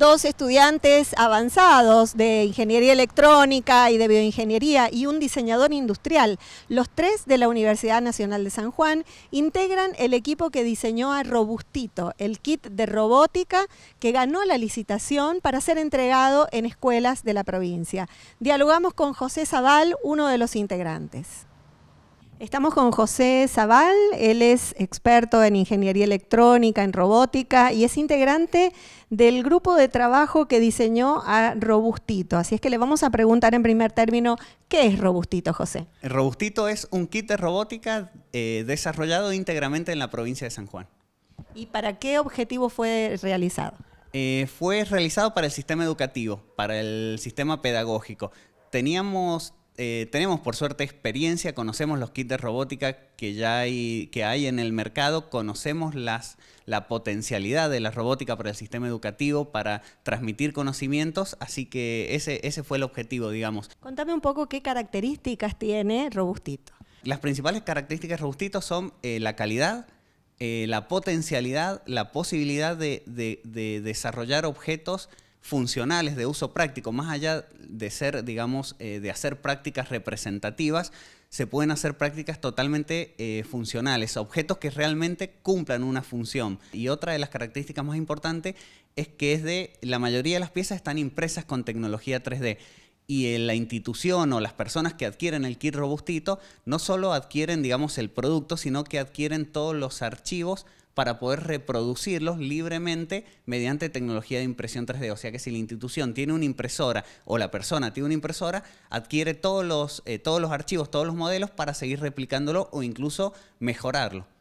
dos estudiantes avanzados de ingeniería electrónica y de bioingeniería y un diseñador industrial. Los tres de la Universidad Nacional de San Juan integran el equipo que diseñó a Robustito, el kit de robótica que ganó la licitación para ser entregado en escuelas de la provincia. Dialogamos con José Zaval, uno de los integrantes. Estamos con José Zaval, él es experto en ingeniería electrónica, en robótica y es integrante del grupo de trabajo que diseñó a Robustito. Así es que le vamos a preguntar en primer término, ¿qué es Robustito, José? Robustito es un kit de robótica eh, desarrollado íntegramente en la provincia de San Juan. ¿Y para qué objetivo fue realizado? Eh, fue realizado para el sistema educativo, para el sistema pedagógico. Teníamos eh, tenemos por suerte experiencia, conocemos los kits de robótica que ya hay, que hay en el mercado, conocemos las, la potencialidad de la robótica para el sistema educativo, para transmitir conocimientos, así que ese, ese fue el objetivo, digamos. Contame un poco qué características tiene Robustito. Las principales características de Robustito son eh, la calidad, eh, la potencialidad, la posibilidad de desarrollar objetos funcionales de uso práctico, más allá de ser, digamos, eh, de hacer prácticas representativas, se pueden hacer prácticas totalmente eh, funcionales, objetos que realmente cumplan una función. Y otra de las características más importantes es que es de, la mayoría de las piezas están impresas con tecnología 3D y eh, la institución o las personas que adquieren el kit robustito no solo adquieren, digamos, el producto, sino que adquieren todos los archivos para poder reproducirlos libremente mediante tecnología de impresión 3D. O sea que si la institución tiene una impresora o la persona tiene una impresora, adquiere todos los, eh, todos los archivos, todos los modelos para seguir replicándolo o incluso mejorarlo.